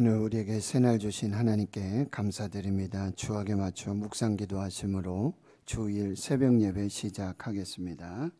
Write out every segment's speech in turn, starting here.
오늘 우리에게 새날 주신 하나님께 감사드립니다. 주학에 맞춰 묵상 기도하심으로 주일 새벽 예배 시작하겠습니다.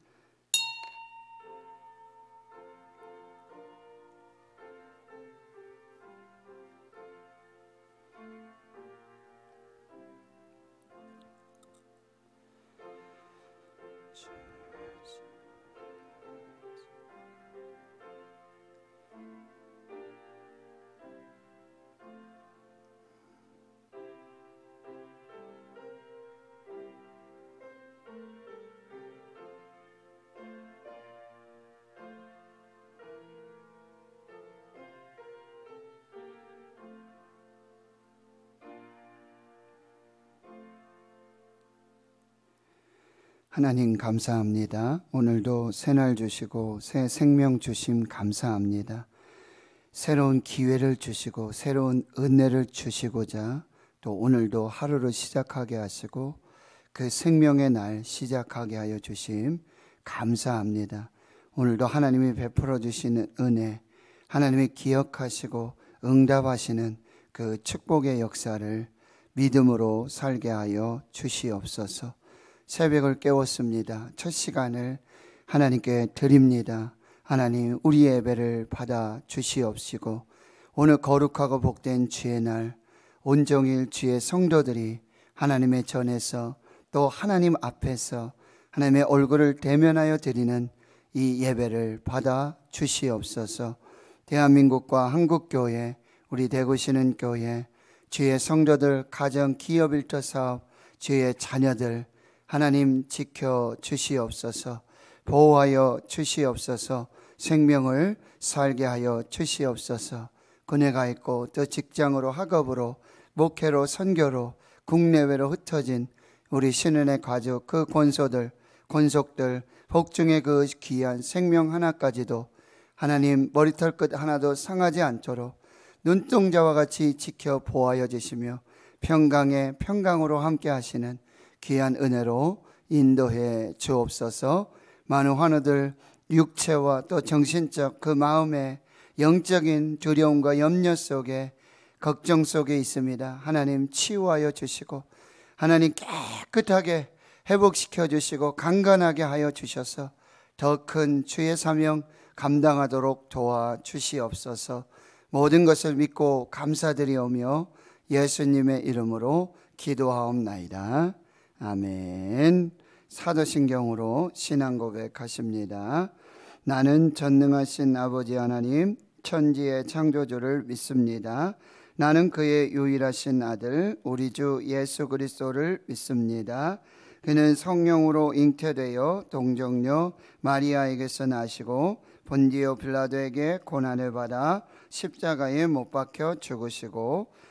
하나님 감사합니다. 오늘도 새날 주시고 새 생명 주심 감사합니다. 새로운 기회를 주시고 새로운 은혜를 주시고자 또 오늘도 하루를 시작하게 하시고 그 생명의 날 시작하게 하여 주심 감사합니다. 오늘도 하나님이 베풀어 주시는 은혜, 하나님이 기억하시고 응답하시는 그 축복의 역사를 믿음으로 살게 하여 주시옵소서. 새벽을 깨웠습니다. 첫 시간을 하나님께 드립니다. 하나님 우리 예배를 받아 주시옵시고 오늘 거룩하고 복된 주의 날 온종일 주의 성도들이 하나님의 전에서 또 하나님 앞에서 하나님의 얼굴을 대면하여 드리는 이 예배를 받아 주시옵소서. 대한민국과 한국교회, 우리 대구시는 교회, 주의 성도들 가정 기업 일터 사업, 주의 자녀들 하나님 지켜 주시옵소서. 보호하여 주시옵소서. 생명을 살게 하여 주시옵소서. 그네가 있고 또 직장으로 학업으로 목회로 선교로 국내외로 흩어진 우리 신은의 가족 그 권소들 권속들 복중의 그 귀한 생명 하나까지도 하나님 머리털 끝 하나도 상하지 않도록 눈동자와 같이 지켜 보아여 주시며 평강의 평강으로 함께 하시는 귀한 은혜로 인도해 주옵소서 많은 환우들 육체와 또 정신적 그 마음의 영적인 두려움과 염려 속에 걱정 속에 있습니다. 하나님 치유하여 주시고 하나님 깨끗하게 회복시켜 주시고 강건하게 하여 주셔서 더 큰 주의 사명 감당하도록 도와 주시옵소서. 모든 것을 믿고 감사드리오며 예수님의 이름으로 기도하옵나이다. 아멘. 사도신경으로 신앙 고백하십니다. 나는 전능하신 아버지 하나님, 천지의 창조주를 믿습니다. 나는 그의 유일하신 아들, 우리 주 예수 그리스도를 믿습니다. 그는 성령으로 잉태되어 동정녀 마리아에게서 나시고 본디오 빌라도에게 고난을 받아 십자가에 못 박혀 죽으시고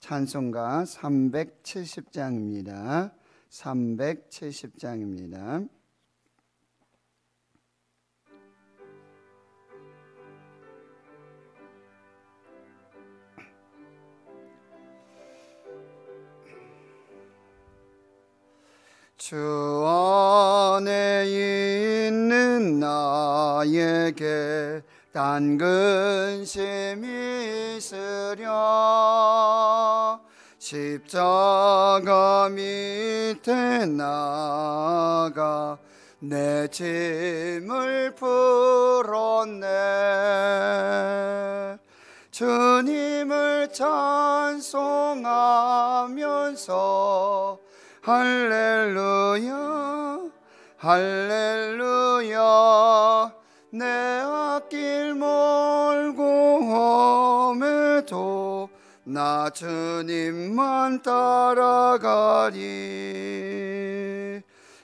찬송가 370장입니다. 370장입니다. 주 안에 있는 나에게 단 근심 이 있으려 십자가 밑에 나가 내 짐을 풀었네 주님을 찬송하면서 할렐루야 할렐루야 내길 멀고 험해도 나 주님만 따라가리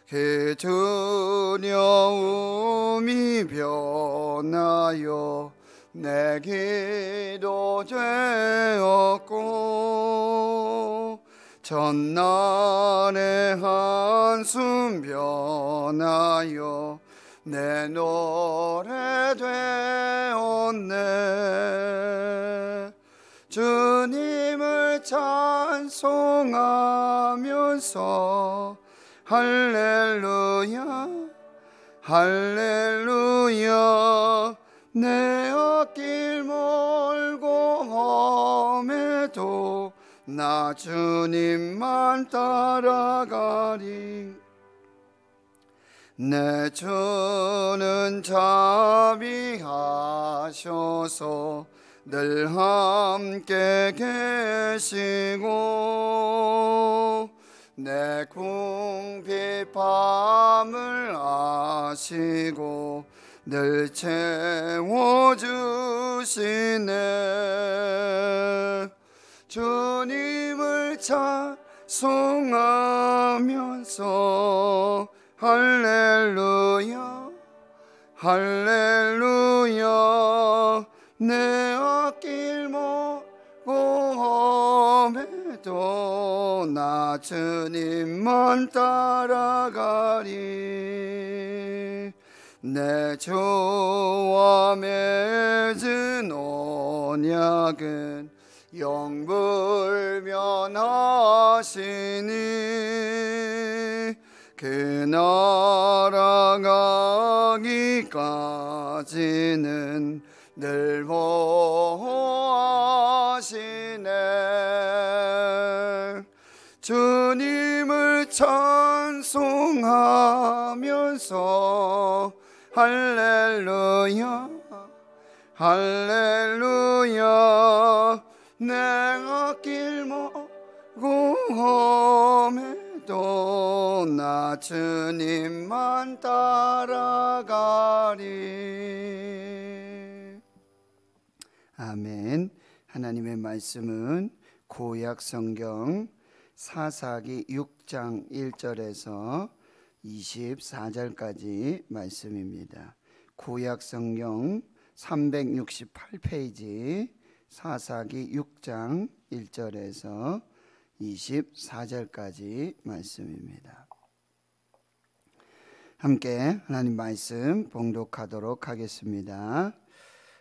그 두려움이 변하여 내 기도 되었고 전날의 한숨 변하여 내 노래 되었네 주님을 찬송하면서 할렐루야 할렐루야 내 앞길 멀고 험해도 나 주님만 따라가리 내 주는 자비하셔서 늘 함께 계시고 내 궁핍함을 아시고 늘 채워주시네 주님을 찬송하면서 할렐루야 할렐루야 내 앞길 모고 험해도 나 주님만 따라가리 내 주와 맺은 언약은 영불면하시니 그 나라 가기까지는 늘 보호하시네 주님을 찬송하면서 할렐루야 할렐루야 내가 길 멀고 험해도 나 주님만 따라가리. 아멘. 하나님의 말씀은 고약 성경 사사기 6장 1절에서 24절까지 말씀입니다. 고약 성경 368페이지 사사기 6장 1절에서 24절까지 말씀입니다. 함께 하나님 말씀 봉독하도록 하겠습니다.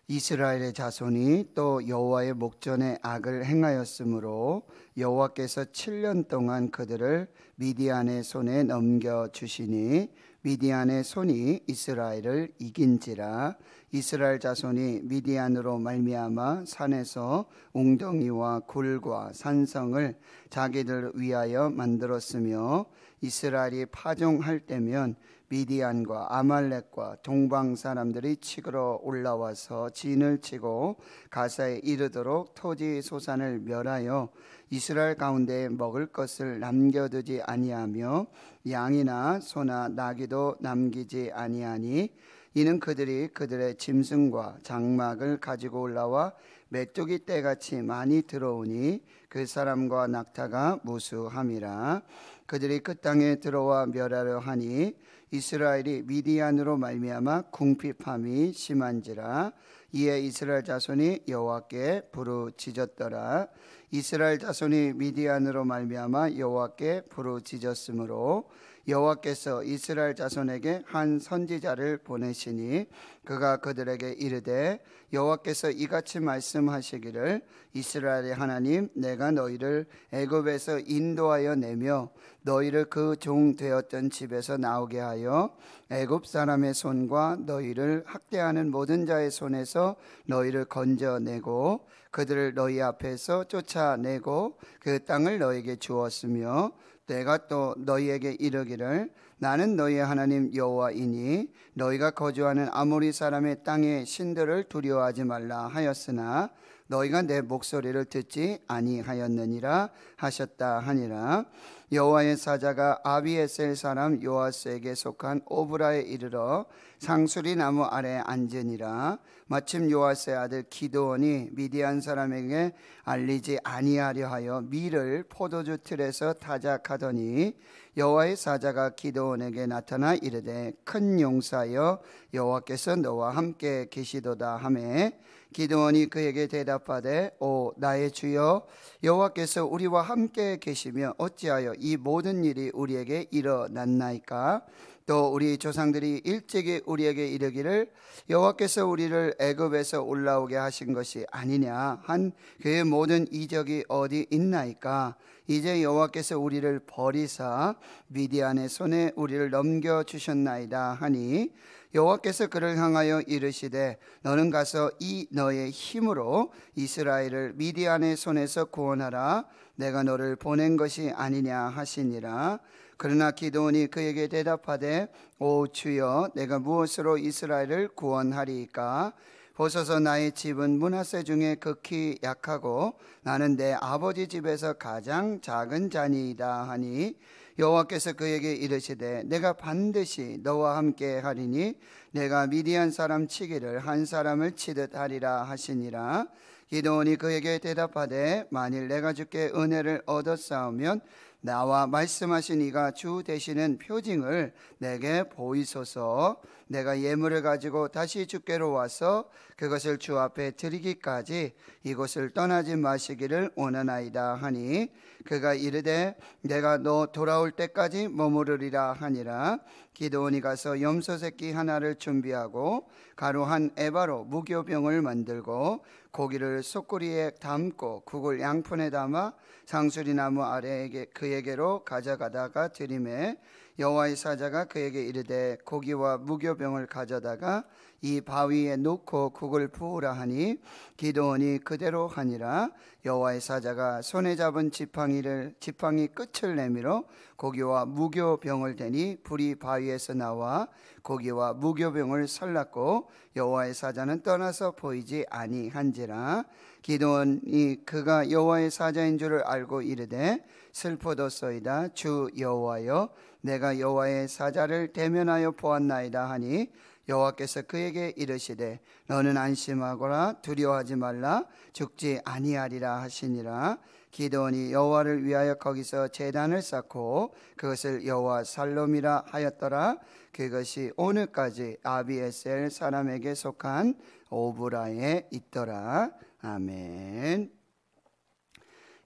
이스라엘의 자손이 또 여호와의 목전에 악을 행하였으므로 여호와께서 7년 동안 그들을 미디안의 손에 넘겨 주시니 미디안의 손이 이스라엘을 이긴지라 이스라엘 자손이 미디안으로 말미암아 산에서 웅덩이와 굴과 산성을 자기들 위하여 만들었으며 이스라엘이 파종할 때면 미디안과 아말렉과 동방 사람들이 치그러 올라와서 진을 치고 가사에 이르도록 토지 소산을 멸하여 이스라엘 가운데 먹을 것을 남겨두지 아니하며 양이나 소나 나귀도 남기지 아니하니 이는 그들이 그들의 짐승과 장막을 가지고 올라와 맥뚜기때같이 많이 들어오니 그 사람과 낙타가 무수함이라 그들이 그 땅에 들어와 멸하려 하니 이스라엘이 미디안으로 말미암아 궁핍함이 심한지라 이에 이스라엘 자손이 여호와께 부르짖었더라 이스라엘 자손이 미디안으로 말미암아 여호와께 부르짖었으므로 여호와께서 이스라엘 자손에게 한 선지자를 보내시니 그가 그들에게 이르되 여호와께서 이같이 말씀하시기를 이스라엘의 하나님 내가 너희를 애굽에서 인도하여 내며 너희를 그 종 되었던 집에서 나오게 하여 애굽 사람의 손과 너희를 학대하는 모든 자의 손에서 너희를 건져내고 그들을 너희 앞에서 쫓아내고 그 땅을 너에게 희 주었으며 내가 또 너희에게 이르기를 나는 너희의 하나님 여호와이니 너희가 거주하는 아모리 사람의 땅의 신들을 두려워하지 말라 하였으나 너희가 내 목소리를 듣지 아니하였느니라 하셨다 하니라 여호와의 사자가 아비에셀 사람 요아스에게 속한 오브라에 이르러 상수리 나무 아래 앉으니라 마침 요아스의 아들 기도원이 미디안 사람에게 알리지 아니하려 하여 밀을 포도주 틀에서 타작하더니 여호와의 사자가 기도원에게 나타나 이르되 큰 용사여 여호와께서 너와 함께 계시도다 하매 기드온이 그에게 대답하되 오 나의 주여 여호와께서 우리와 함께 계시며 어찌하여 이 모든 일이 우리에게 일어났나이까 또 우리 조상들이 일찍이 우리에게 이르기를 여호와께서 우리를 애굽에서 올라오게 하신 것이 아니냐 한 그의 모든 이적이 어디 있나이까 이제 여호와께서 우리를 버리사 미디안의 손에 우리를 넘겨 주셨나이다 하니 여호와께서 그를 향하여 이르시되 너는 가서 이 너의 힘으로 이스라엘을 미디안의 손에서 구원하라 내가 너를 보낸 것이 아니냐 하시니라 그러나 기도원이 그에게 대답하되 오 주여 내가 무엇으로 이스라엘을 구원하리이까 보소서 나의 집은 문화세 중에 극히 약하고 나는 내 아버지 집에서 가장 작은 자니이다 하니 여호와께서 그에게 이르시되 내가 반드시 너와 함께 하리니 내가 미디안 사람 치기를 한 사람을 치듯 하리라 하시니라 기도원이 그에게 대답하되 만일 내가 주께 은혜를 얻었사오면 나와 말씀하신 이가 주 되시는 표징을 내게 보이소서 내가 예물을 가지고 다시 주께로 와서 그것을 주 앞에 드리기까지 이곳을 떠나지 마시기를 원하나이다 하니 그가 이르되 내가 너 돌아올 때까지 머무르리라 하니라 기도원이 가서 염소 새끼 하나를 준비하고 가루 한 에바로 무교병을 만들고 고기를 쏘꼬리에 담고 국을 양푼에 담아 상수리나무 아래에게 그에게로 가져가다가 드림에 여호와의 사자가 그에게 이르되 고기와 무교병을 가져다가 이 바위에 놓고 국을 부으라 하니 기도원이 그대로 하니라 여호와의 사자가 손에 잡은 지팡이를 지팡이 끝을 내밀어 고기와 무교병을 대니 불이 바위에서 나와 고기와 무교병을 살랐고 여호와의 사자는 떠나서 보이지 아니한지라 기도원이 그가 여호와의 사자인 줄을 알고 이르되 슬퍼도소이다 주 여호와여 내가 여호와의 사자를 대면하여 보았나이다 하니 여호와께서 그에게 이르시되 너는 안심하거라 두려워하지 말라 죽지 아니하리라 하시니라 기도원이 여호와를 위하여 거기서 재단을 쌓고 그것을 여호와 살롬이라 하였더라 그것이 오늘까지 아비에셀 사람에게 속한 오브라에 있더라 아멘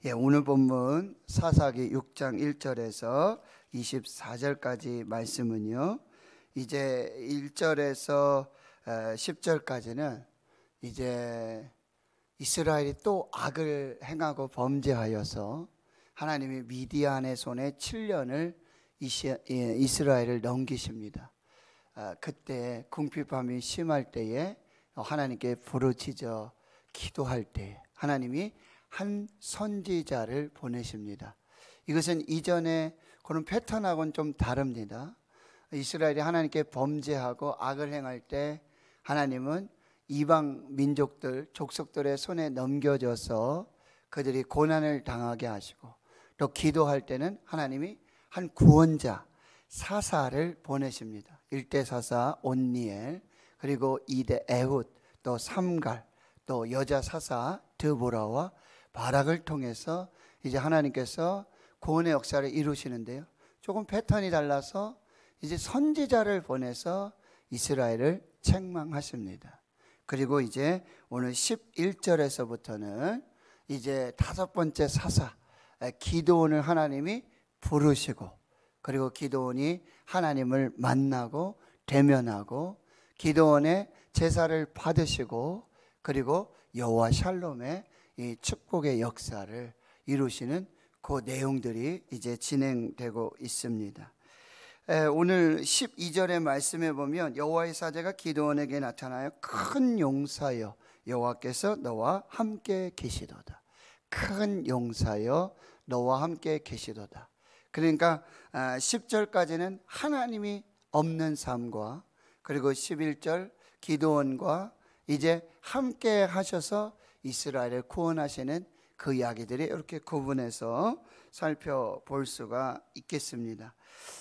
예, 오늘 본문 사사기 6장 1절에서 24절까지 말씀은요. 이제 1절에서 10절까지는 어, 이제 이스라엘이 또 악을 행하고 범죄하여서 하나님이 미디안의 손에 7년을 예, 이스라엘을 넘기십니다. 아, 그때 궁핍함이 심할 때에 하나님께 부르짖어 기도할 때 하나님이 한 선지자를 보내십니다. 이것은 이전에 그런 패턴하고는 좀 다릅니다. 이스라엘이 하나님께 범죄하고 악을 행할 때 하나님은 이방 민족들, 족속들의 손에 넘겨져서 그들이 고난을 당하게 하시고 또 기도할 때는 하나님이 한 구원자 사사를 보내십니다. 1대 사사 온니엘 그리고 2대 에훗 또 삼갈 또 여자 사사 드보라와 바락을 통해서 이제 하나님께서 고은의 역사를 이루시는데요. 조금 패턴이 달라서 이제 선지자를 보내서 이스라엘을 책망하십니다. 그리고 이제 오늘 11절에서부터는 이제 다섯 번째 사사 기도원을 하나님이 부르시고 그리고 기도원이 하나님을 만나고 대면하고 기도원의 제사를 받으시고 그리고 여호와 샬롬의 이 축복의 역사를 이루시는 그 내용들이 이제 진행되고 있습니다. 오늘 12절의 말씀에 보면 여호와의 사제가 기도원에게 나타나여 큰 용사여 여호와께서 너와 함께 계시도다. 큰 용사여 너와 함께 계시도다. 그러니까 10절까지는 아, 하나님이 없는 삶과 그리고 11절 기도원과 이제 함께 하셔서 이스라엘을 구원하시는 그 이야기들이 이렇게 구분해서 살펴볼 수가 있겠습니다.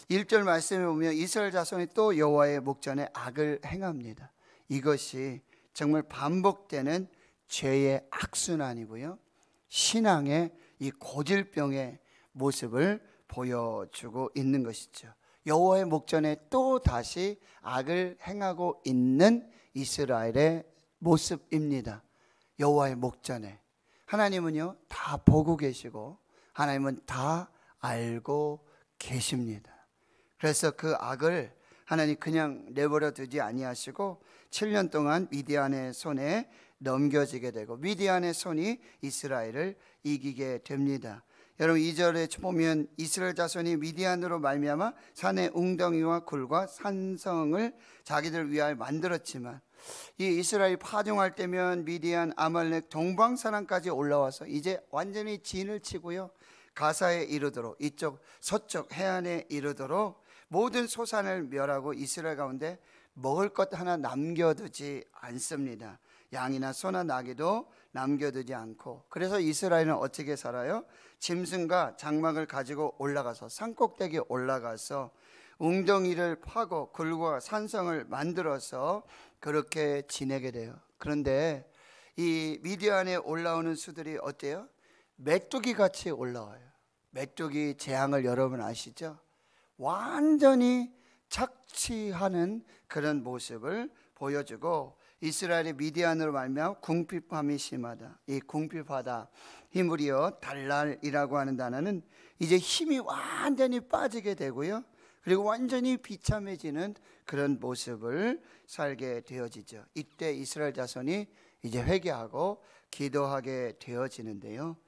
1절 말씀에 보면 이스라엘 자손이 또 여호와의 목전에 악을 행합니다. 이것이 정말 반복되는 죄의 악순환이고요. 신앙의 이 고질병의 모습을 보여주고 있는 것이죠. 여호와의 목전에 또 다시 악을 행하고 있는 이스라엘의 모습입니다. 여호와의 목전에 하나님은요, 다 보고 계시고, 하나님은 다 알고 계십니다. 그래서 그 악을 하나님 그냥 내버려 두지 아니하시고 7년 동안 미디안의 손에 넘겨지게 되고 미디안의 손이 이스라엘을 이기게 됩니다. 여러분 2절에 보면 이스라엘 자손이 미디안으로 말미암아 산의 웅덩이와 굴과 산성을 자기들 위하여 만들었지만 이 이스라엘 파종할 때면 미디안, 아말렉, 동방 사람까지 올라와서 이제 완전히 진을 치고요. 가사에 이르도록 이쪽 서쪽 해안에 이르도록 모든 소산을 멸하고 이스라엘 가운데 먹을 것 하나 남겨두지 않습니다. 양이나 소나 나귀도 남겨두지 않고 그래서 이스라엘은 어떻게 살아요? 짐승과 장막을 가지고 올라가서 산꼭대기에 올라가서 웅덩이를 파고 굴과 산성을 만들어서 그렇게 지내게 돼요. 그런데 이 미디안에 올라오는 수들이 어때요? 메뚜기 같이 올라와요. 메뚜기 재앙을 여러분 아시죠? 완전히 착취하는 그런 모습을 보여주고 이스라엘의 미디안으로 말미암 궁핍함이 심하다. 이 궁핍하다 히브리어 달랄이라고 하는 단어는 이제 힘이 완전히 빠지게 되고요. 그리고 완전히 비참해지는 그런 모습을 살게 되어지죠. 이때 이스라엘 자손이 이제 회개하고 기도하게 되어지는데요.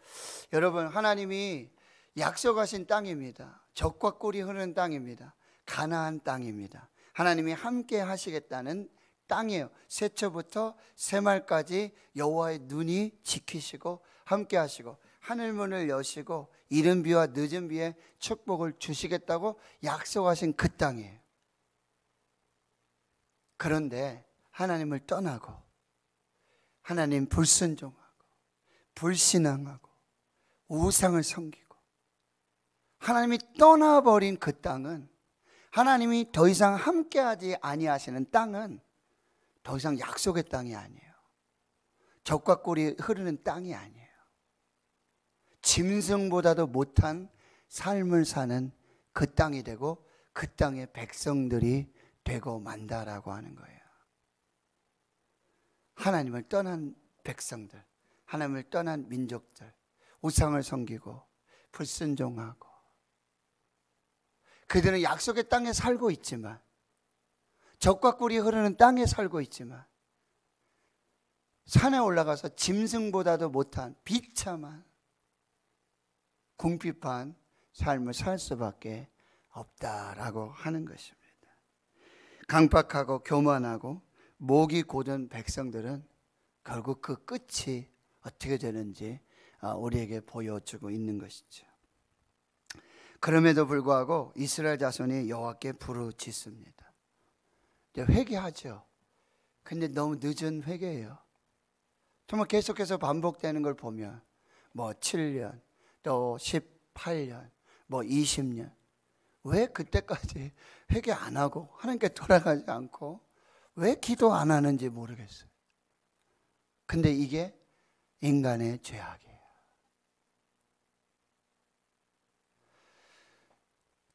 여러분, 하나님이 약속하신 땅입니다. 적과 꿀이 흐르는 땅입니다. 가나안 땅입니다. 하나님이 함께 하시겠다는 땅이에요. 새초부터 새말까지 여호와의 눈이 지키시고 함께 하시고 하늘 문을 여시고 이른 비와 늦은 비에 축복을 주시겠다고 약속하신 그 땅이에요. 그런데 하나님을 떠나고 하나님 불순종하고 불신앙하고 우상을 섬기고 하나님이 떠나버린 그 땅은 하나님이 더 이상 함께하지 아니하시는 땅은 더 이상 약속의 땅이 아니에요. 적과 꿀이 흐르는 땅이 아니에요. 짐승보다도 못한 삶을 사는 그 땅이 되고 그 땅의 백성들이 배고 만다라고 하는 거예요. 하나님을 떠난 백성들, 하나님을 떠난 민족들, 우상을 섬기고 불순종하고 그들은 약속의 땅에 살고 있지만 적과 꿀이 흐르는 땅에 살고 있지만 산에 올라가서 짐승보다도 못한 비참한 궁핍한 삶을 살 수밖에 없다라고 하는 것입니다. 강박하고 교만하고 목이 고든 백성들은 결국 그 끝이 어떻게 되는지 아, 우리에게 보여주고 있는 것이죠. 그럼에도 불구하고 이스라엘 자손이 여호와께 부르짖습니다. 회개하죠. 근데 너무 늦은 회개예요. 정말 계속해서 반복되는 걸 보면 뭐 7년, 또 18년, 뭐 20년. 왜 그때까지 회개 안 하고 하나님께 돌아가지 않고 왜 기도 안 하는지 모르겠어요. 근데 이게 인간의 죄악이에요.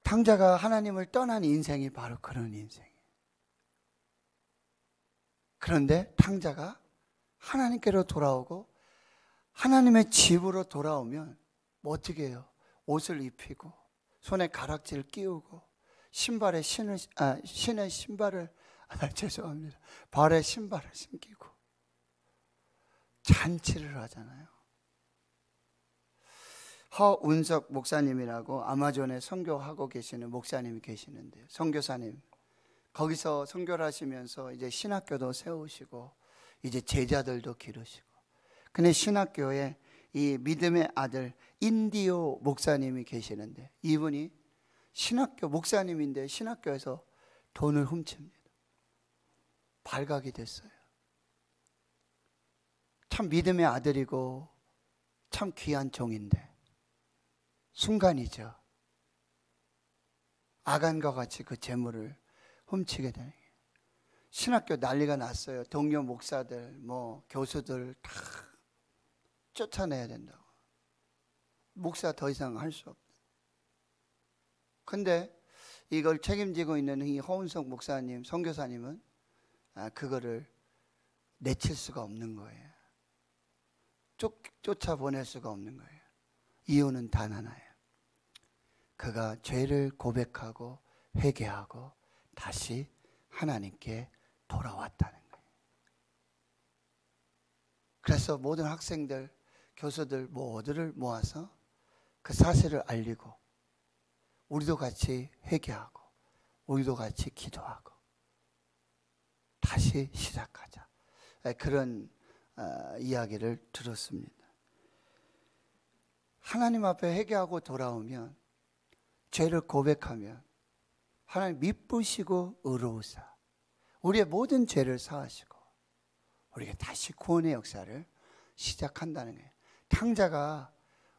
탕자가 하나님을 떠난 인생이 바로 그런 인생이에요. 그런데 탕자가 하나님께로 돌아오고 하나님의 집으로 돌아오면 뭐 어떻게 해요? 옷을 입히고 손에 가락지를 끼우고 신발에 신을 아 신의 신발을 아, 죄송합니다. 발에 신발을 신기고 잔치를 하잖아요. 허운석 목사님이라고 아마존에 선교하고 계시는 목사님이 계시는데요. 선교사님. 거기서 선교를 하시면서 이제 신학교도 세우시고 이제 제자들도 기르시고. 근데 신학교에 이 믿음의 아들 인디오 목사님이 계시는데 이분이 신학교 목사님인데 신학교에서 돈을 훔칩니다. 발각이 됐어요. 참 믿음의 아들이고 참 귀한 종인데 순간이죠. 아간과 같이 그 재물을 훔치게 되는 거예요. 신학교 난리가 났어요. 동료 목사들, 뭐 교수들 다 쫓아내야 된다고. 목사 더 이상 할 수 없다. 근데 이걸 책임지고 있는 이 허운석 목사님, 선교사님은 아, 그거를 내칠 수가 없는 거예요. 쫓, 쫓아보낼 수가 없는 거예요. 이유는 단 하나예요. 그가 죄를 고백하고 회개하고 다시 하나님께 돌아왔다는 거예요. 그래서 모든 학생들, 교수들 모두를 모아서 그 사실을 알리고 우리도 같이 회개하고 우리도 같이 기도하고 다시 시작하자 그런 어, 이야기를 들었습니다. 하나님 앞에 회개하고 돌아오면 죄를 고백하면 하나님 미쁘시고 의로우사 우리의 모든 죄를 사하시고 우리가 다시 구원의 역사를 시작한다는 거예요. 탕자가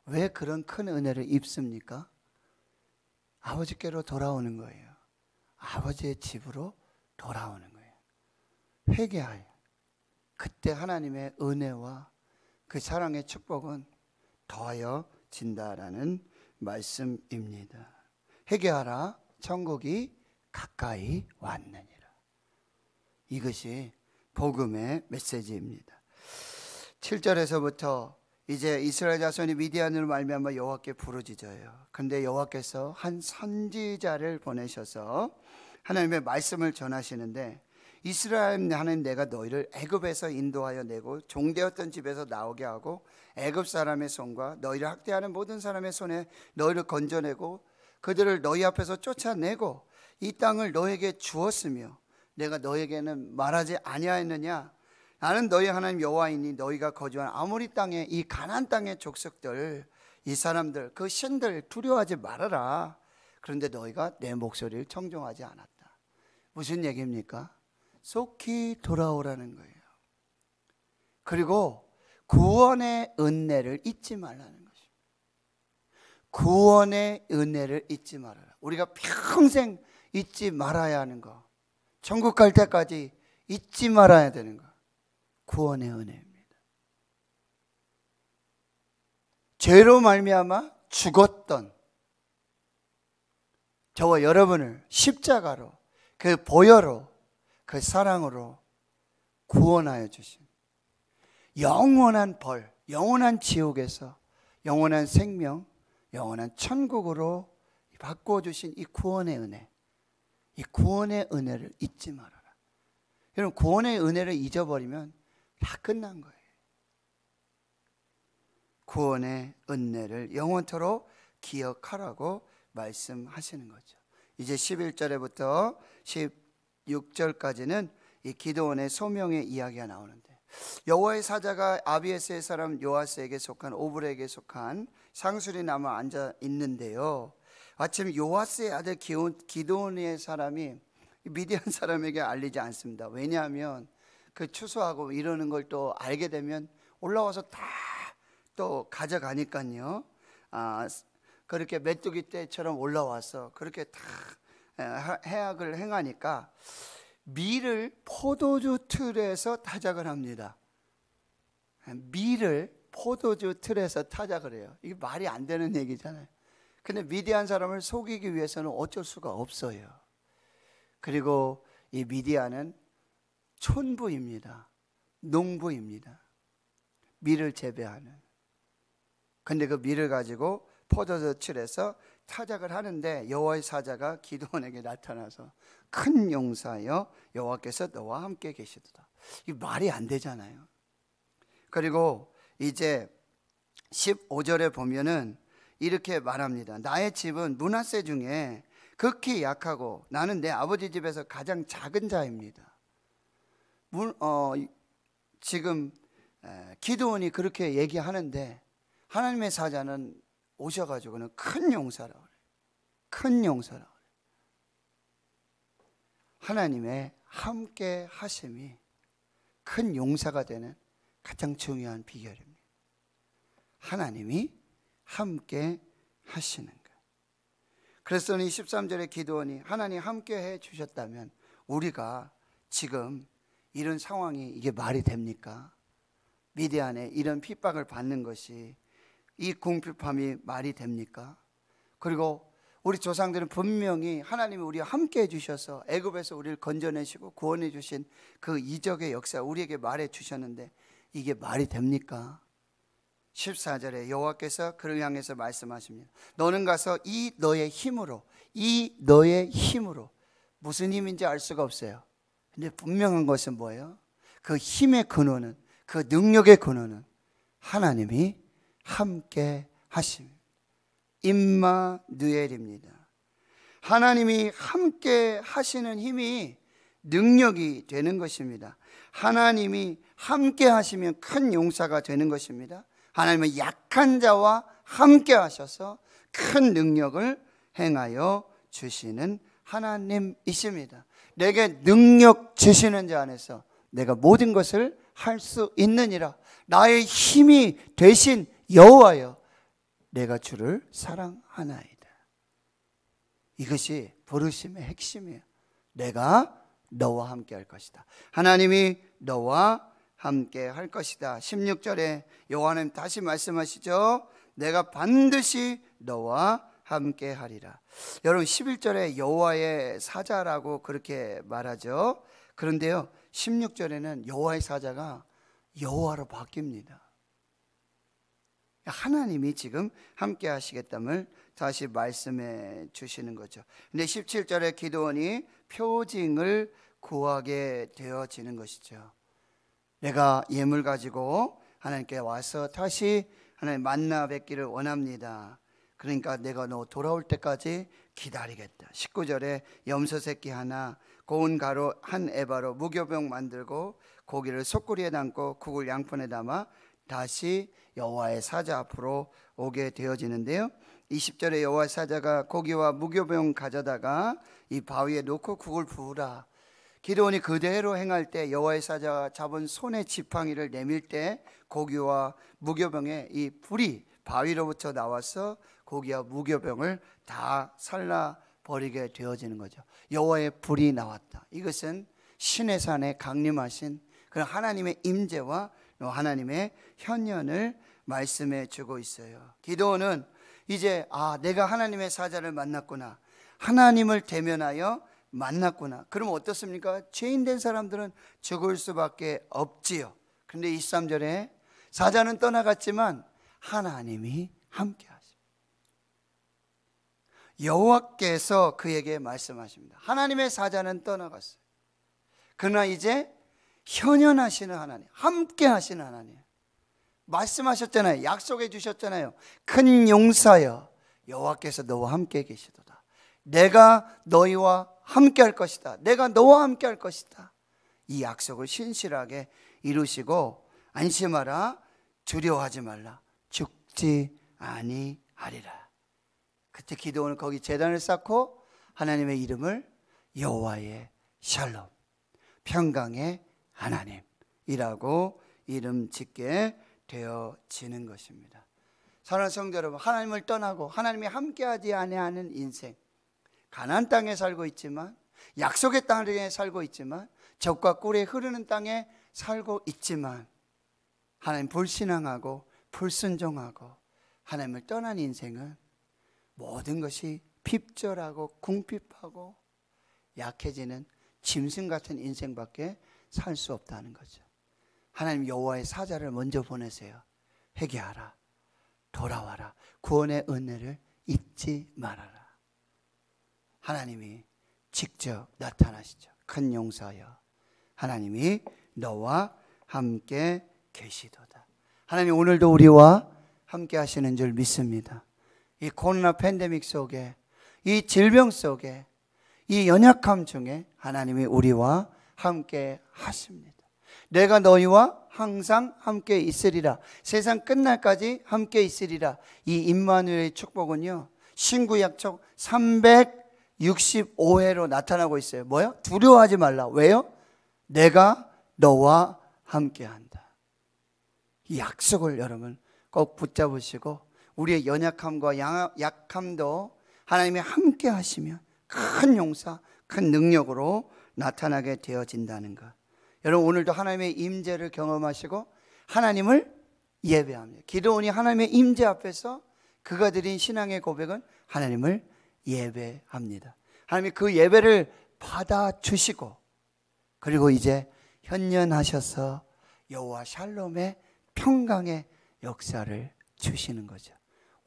왜 그런 큰 은혜를 입습니까? 아버지께로 돌아오는 거예요. 아버지의 집으로 돌아오는 거예요. 회개하여. 그때 하나님의 은혜와 그 사랑의 축복은 더하여진다라는 말씀입니다. 회개하라 천국이 가까이 왔느니라. 이것이 복음의 메시지입니다. 7절에서부터 이제 이스라엘 자손이 미디안으로 말미암아 여호와께 부르짖어요. 근데 여호와께서 한 선지자를 보내셔서 하나님의 말씀을 전하시는데 이스라엘 하나님 내가 너희를 애굽에서 인도하여 내고 종되었던 집에서 나오게 하고 애굽 사람의 손과 너희를 학대하는 모든 사람의 손에 너희를 건져내고 그들을 너희 앞에서 쫓아내고 이 땅을 너에게 주었으며 내가 너에게는 말하지 아니하였느냐 나는 너희 하나님 여호와이니 너희가 거주한 아무리 땅에 이 가난 땅의 족속들 이 사람들 그 신들 두려워하지 말아라. 그런데 너희가 내 목소리를 청종하지 않았다. 무슨 얘기입니까? 속히 돌아오라는 거예요. 그리고 구원의 은혜를 잊지 말라는 것입니다. 구원의 은혜를 잊지 말아라. 우리가 평생 잊지 말아야 하는 거. 천국 갈 때까지 잊지 말아야 되는 거. 구원의 은혜입니다. 죄로 말미암아 죽었던 저와 여러분을 십자가로 그 보혈로 그 사랑으로 구원하여 주신 영원한 벌, 영원한 지옥에서 영원한 생명, 영원한 천국으로 바꿔 주신 이 구원의 은혜. 이 구원의 은혜를 잊지 말아라. 여러분 구원의 은혜를 잊어버리면 다 끝난 거예요. 구원의 은혜를 영원토록 기억하라고 말씀하시는 거죠. 이제 11절에부터 16절까지는 이 기도원의 소명의 이야기가 나오는데 여호와의 사자가 아비에스의 사람 요아스에게 속한 오브레에게 속한 상술이 남아 앉아 있는데요. 아침 요아스의 아들 기온, 기도원의 사람이 미디안 사람에게 알리지 않습니다. 왜냐하면 그 추수하고 이러는 걸 또 알게 되면 올라와서 다 또 가져가니까요. 아, 그렇게 메뚜기 떼처럼 올라와서 그렇게 다 해악을 행하니까 밀을 포도주 틀에서 타작을 합니다. 밀을 포도주 틀에서 타작을 해요. 이게 말이 안 되는 얘기잖아요. 근데 미디안 사람을 속이기 위해서는 어쩔 수가 없어요. 그리고 이 미디안은 촌부입니다. 농부입니다. 밀을 재배하는. 근데 그 밀을 가지고 포도젖칠해서 타작을 하는데 여호와의 사자가 기도원에게 나타나서 큰 용사여 여호와께서 너와 함께 계시도다. 이 말이 안 되잖아요. 그리고 이제 15절에 보면은 이렇게 말합니다. 나의 집은 문화세 중에 극히 약하고 나는 내 아버지 집에서 가장 작은 자입니다. 문, 어, 지금 기도원이 그렇게 얘기하는데 하나님의 사자는 오셔가지고는 큰 용사라 그래. 큰 용사라 그래. 하나님의 함께 하심이 큰 용사가 되는 가장 중요한 비결입니다. 하나님이 함께 하시는 것. 그래서니 13절의 기도원이 하나님 함께 해 주셨다면 우리가 지금 이런 상황이 이게 말이 됩니까? 미디안에 이런 핍박을 받는 것이 이 궁핍함이 말이 됩니까? 그리고 우리 조상들은 분명히 하나님이 우리와 함께 해주셔서 애굽에서 우리를 건져내시고 구원해 주신 그 이적의 역사 우리에게 말해 주셨는데 이게 말이 됩니까? 14절에 여호와께서 그를 향해서 말씀하십니다. 너는 가서 이 너의 힘으로 이 너의 힘으로 무슨 힘인지 알 수가 없어요. 근데 분명한 것은 뭐예요? 그 힘의 근원은, 그 능력의 근원은 하나님이 함께 하심. 임마 느엘입니다. 하나님이 함께 하시는 힘이 능력이 되는 것입니다. 하나님이 함께 하시면 큰 용사가 되는 것입니다. 하나님은 약한 자와 함께 하셔서 큰 능력을 행하여 주시는 하나님이십니다. 내게 능력 주시는 자 안에서 내가 모든 것을 할 수 있느니라. 나의 힘이 되신 여호와여 내가 주를 사랑하나이다. 이것이 부르심의 핵심이에요. 내가 너와 함께 할 것이다. 하나님이 너와 함께 할 것이다. 16절에 요한은 다시 말씀하시죠. 내가 반드시 너와 함께 하리라. 여러분 11절에 여호와의 사자라고 그렇게 말하죠. 그런데요. 16절에는 여호와의 사자가 여호와로 바뀝니다. 하나님이 지금 함께 하시겠담을 다시 말씀해 주시는 거죠. 근데 17절에 기도원이 표징을 구하게 되어지는 것이죠. 내가 예물 가지고 하나님께 와서 다시 하나님 만나 뵙기를 원합니다. 그러니까 내가 너 돌아올 때까지 기다리겠다. 19절에 염소 새끼 하나 고운 가루 한 에바로 무교병 만들고 고기를 속구리에 담고 국을 양푼에 담아 다시 여호와의 사자 앞으로 오게 되어지는데요. 20절에 여호와 의 사자가 고기와 무교병 가져다가 이 바위에 놓고 국을 부으라. 기도원이 그대로 행할 때 여호와의 사자가 잡은 손에 지팡이를 내밀 때 고기와 무교병의 이 불이 바위로부터 나와서 고기와 무교병을 다 살라 버리게 되어지는 거죠. 여호와의 불이 나왔다. 이것은 신의 산에 강림하신 그런 하나님의 임재와 하나님의 현현을 말씀해 주고 있어요. 기도는 이제 아 내가 하나님의 사자를 만났구나. 하나님을 대면하여 만났구나. 그럼 어떻습니까? 죄인된 사람들은 죽을 수밖에 없지요. 근데 23절에 사자는 떠나갔지만 하나님이 함께 여호와께서 그에게 말씀하십니다. 하나님의 사자는 떠나갔어요. 그러나 이제 현현하시는 하나님, 함께 하시는 하나님. 말씀하셨잖아요. 약속해 주셨잖아요. 큰 용사여 여호와께서 너와 함께 계시도다. 내가 너희와 함께 할 것이다. 내가 너와 함께 할 것이다. 이 약속을 신실하게 이루시고 안심하라 두려워하지 말라 죽지 아니하리라. 그때 기도원은 거기 재단을 쌓고 하나님의 이름을 여호와의 샬롬 평강의 하나님이라고 이름 짓게 되어지는 것입니다. 사랑하는 성도 여러분, 하나님을 떠나고 하나님이 함께하지 아니하는 인생, 가난 땅에 살고 있지만 약속의 땅에 살고 있지만 적과 꿀이 흐르는 땅에 살고 있지만 하나님 불신앙하고 불순종하고 하나님을 떠난 인생은 모든 것이 핍절하고 궁핍하고 약해지는 짐승 같은 인생밖에 살 수 없다는 거죠. 하나님 여호와의 사자를 먼저 보내세요. 회개하라. 돌아와라. 구원의 은혜를 잊지 말아라. 하나님이 직접 나타나시죠. 큰 용사여. 하나님이 너와 함께 계시도다. 하나님 오늘도 우리와 함께 하시는 줄 믿습니다. 이 코로나 팬데믹 속에 이 질병 속에 이 연약함 중에 하나님이 우리와 함께 하십니다. 내가 너희와 항상 함께 있으리라. 세상 끝날까지 함께 있으리라. 이 임마누엘의 축복은요. 신구 약속 365회로 나타나고 있어요. 뭐요? 두려워하지 말라. 왜요? 내가 너와 함께 한다. 이 약속을 여러분 꼭 붙잡으시고 우리의 연약함과 약함도 하나님이 함께 하시면 큰 용사, 큰 능력으로 나타나게 되어진다는 것. 여러분 오늘도 하나님의 임재를 경험하시고 하나님을 예배합니다. 기도원이 하나님의 임재 앞에서 그가 드린 신앙의 고백은 하나님을 예배합니다. 하나님이 그 예배를 받아 주시고 그리고 이제 현년하셔서 여호와 샬롬의 평강의 역사를 주시는 거죠.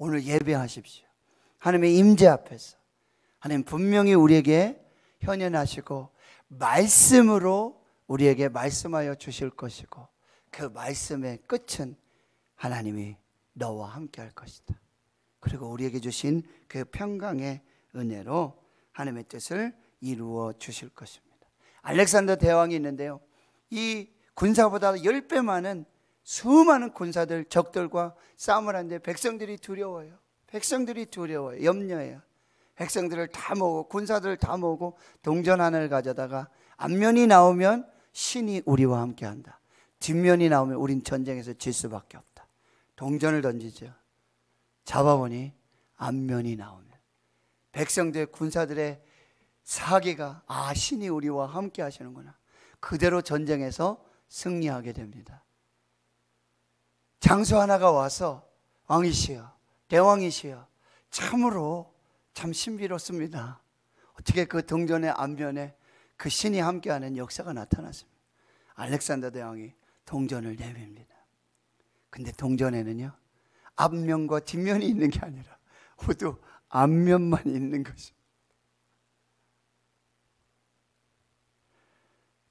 오늘 예배하십시오. 하나님의 임재 앞에서 하나님 분명히 우리에게 현현하시고 말씀으로 우리에게 말씀하여 주실 것이고 그 말씀의 끝은 하나님이 너와 함께 할 것이다. 그리고 우리에게 주신 그 평강의 은혜로 하나님의 뜻을 이루어 주실 것입니다. 알렉산더 대왕이 있는데요. 이 군사보다 10배 많은 수많은 군사들 적들과 싸움을 하는데 백성들이 두려워요. 백성들이 두려워요. 염려해요. 백성들을 다 모으고 군사들을 다 모으고 동전 하나 가져다가 앞면이 나오면 신이 우리와 함께한다. 뒷면이 나오면 우린 전쟁에서 질 수밖에 없다. 동전을 던지죠. 잡아보니 앞면이 나오면 백성들 군사들의 사기가 아 신이 우리와 함께 하시는구나. 그대로 전쟁에서 승리하게 됩니다. 장수 하나가 와서 왕이시여, 대왕이시여, 참으로 참 신비롭습니다. 어떻게 그 동전의 안면에 그 신이 함께하는 역사가 나타났습니다. 알렉산더 대왕이 동전을 내밉니다. 근데 동전에는요, 앞면과 뒷면이 있는 게 아니라 모두 앞면만 있는 것입니다.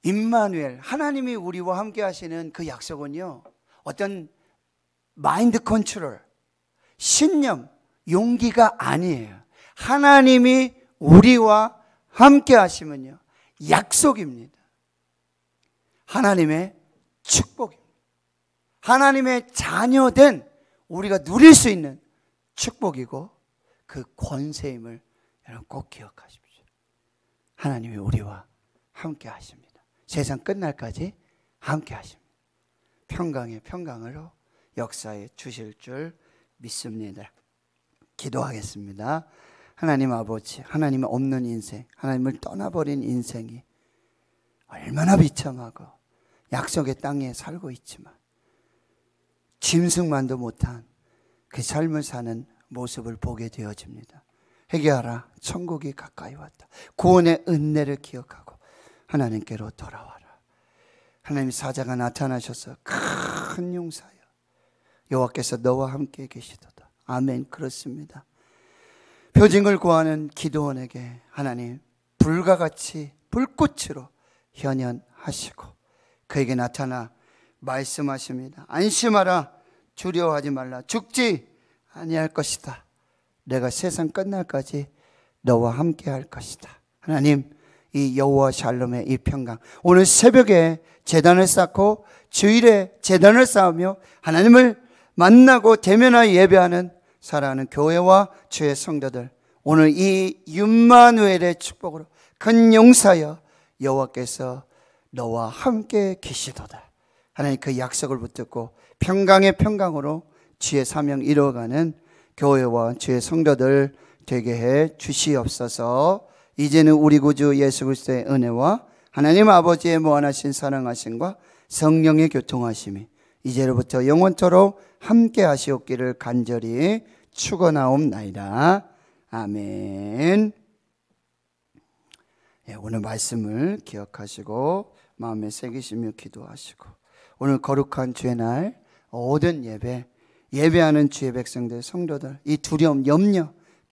임마누엘 하나님이 우리와 함께 하시는 그 약속은요. 어떤 마인드 컨트롤, 신념, 용기가 아니에요. 하나님이 우리와 함께 하시면요. 약속입니다. 하나님의 축복입니다. 하나님의 자녀된 우리가 누릴 수 있는 축복이고 그 권세임을 여러분 꼭 기억하십시오. 하나님이 우리와 함께 하십니다. 세상 끝날까지 함께 하십니다. 평강의 평강으로 역사해 주실 줄 믿습니다. 기도하겠습니다. 하나님 아버지, 하나님 없는 인생, 하나님을 떠나버린 인생이 얼마나 비참하고 약속의 땅에 살고 있지만 짐승만도 못한 그 삶을 사는 모습을 보게 되어집니다. 회개하라, 천국이 가까이 왔다. 구원의 은혜를 기억하고 하나님께로 돌아와라. 하나님 사자가 나타나셔서 큰 용사요. 여호와께서 너와 함께 계시도다. 아멘. 그렇습니다. 표징을 구하는 기도원에게 하나님 불과 같이 불꽃으로 현현하시고 그에게 나타나 말씀하십니다. 안심하라. 두려워하지 말라. 죽지 아니할 것이다. 내가 세상 끝날까지 너와 함께 할 것이다. 하나님 이 여호와 샬롬의 이 평강 오늘 새벽에 재단을 쌓고 주일에 재단을 쌓으며 하나님을 만나고 대면하여 예배하는 사랑하는 교회와 주의 성도들 오늘 이윤마누엘의 축복으로 큰 용사여 여호와께서 너와 함께 계시도다. 하나님 그 약속을 붙잡고 평강의 평강으로 주의 사명 이루어가는 교회와 주의 성도들 되게 해 주시옵소서. 이제는 우리 구주 예수 그리스도의 은혜와 하나님 아버지의 무한하신 사랑하심과 성령의 교통하심이 이제로부터 영원토록 함께 하시옵기를 간절히 축원하옵나이다. 아멘. 예, 오늘 말씀을 기억하시고 마음에 새기시며 기도하시고 오늘 거룩한 주의 날 모든 예배 예배하는 주의 백성들 성도들 이 두려움 염려